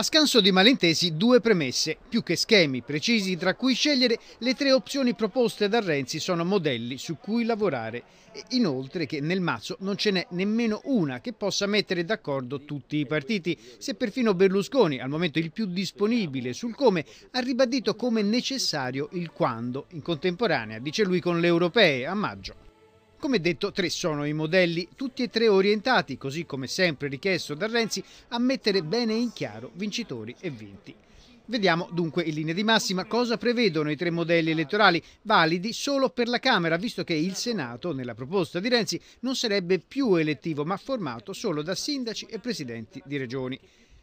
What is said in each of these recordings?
A scanso di malintesi, due premesse, più che schemi precisi tra cui scegliere, le tre opzioni proposte da Renzi sono modelli su cui lavorare e inoltre che nel mazzo non ce n'è nemmeno una che possa mettere d'accordo tutti i partiti, se perfino Berlusconi, al momento il più disponibile sul come, ha ribadito come necessario il quando, in contemporanea, dice lui, con le europee a maggio. Come detto, tre sono i modelli, tutti e tre orientati, così come sempre richiesto da Renzi, a mettere bene in chiaro vincitori e vinti. Vediamo dunque in linea di massima cosa prevedono i tre modelli elettorali validi solo per la Camera, visto che il Senato, nella proposta di Renzi, non sarebbe più elettivo, ma formato solo da sindaci e presidenti di regioni.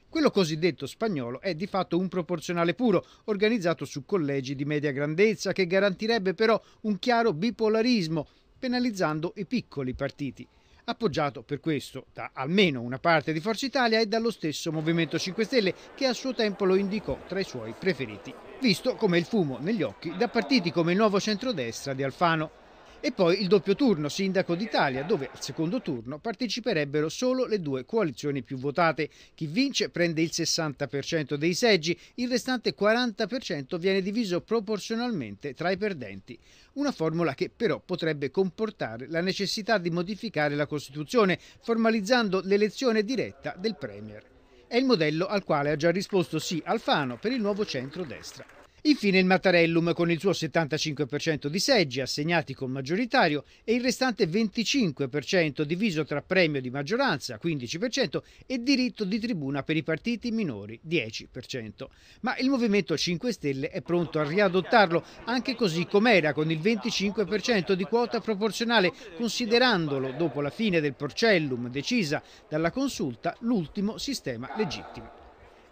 Quello cosiddetto spagnolo è di fatto un proporzionale puro, organizzato su collegi di media grandezza, che garantirebbe però un chiaro bipolarismo penalizzando i piccoli partiti, appoggiato per questo da almeno una parte di Forza Italia e dallo stesso Movimento 5 Stelle che a suo tempo lo indicò tra i suoi preferiti, visto come il fumo negli occhi da partiti come il nuovo centrodestra di Alfano. E poi il doppio turno Sindaco d'Italia, dove al secondo turno parteciperebbero solo le due coalizioni più votate. Chi vince prende il 60% dei seggi, il restante 40% viene diviso proporzionalmente tra i perdenti. Una formula che però potrebbe comportare la necessità di modificare la Costituzione, formalizzando l'elezione diretta del Premier. È il modello al quale ha già risposto sì Alfano per il nuovo centro-destra. Infine il Mattarellum con il suo 75% di seggi assegnati con maggioritario e il restante 25% diviso tra premio di maggioranza 15% e diritto di tribuna per i partiti minori 10%. Ma il Movimento 5 Stelle è pronto a riadottarlo anche così com'era con il 25% di quota proporzionale considerandolo dopo la fine del porcellum decisa dalla consulta l'ultimo sistema legittimo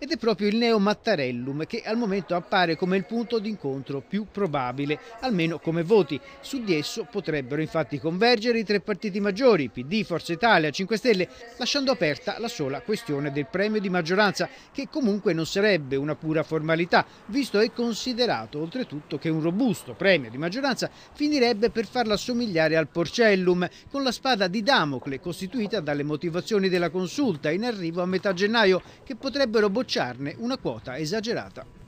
ed è proprio il Neo Mattarellum che al momento appare come il punto d'incontro più probabile, almeno come voti. Su di esso potrebbero infatti convergere i tre partiti maggiori, PD, Forza Italia, 5 Stelle, lasciando aperta la sola questione del premio di maggioranza, che comunque non sarebbe una pura formalità, visto e considerato oltretutto che un robusto premio di maggioranza finirebbe per farla somigliare al Porcellum, con la spada di Damocle costituita dalle motivazioni della consulta in arrivo a metà gennaio, che potrebbero bocciare spacciarne una quota esagerata.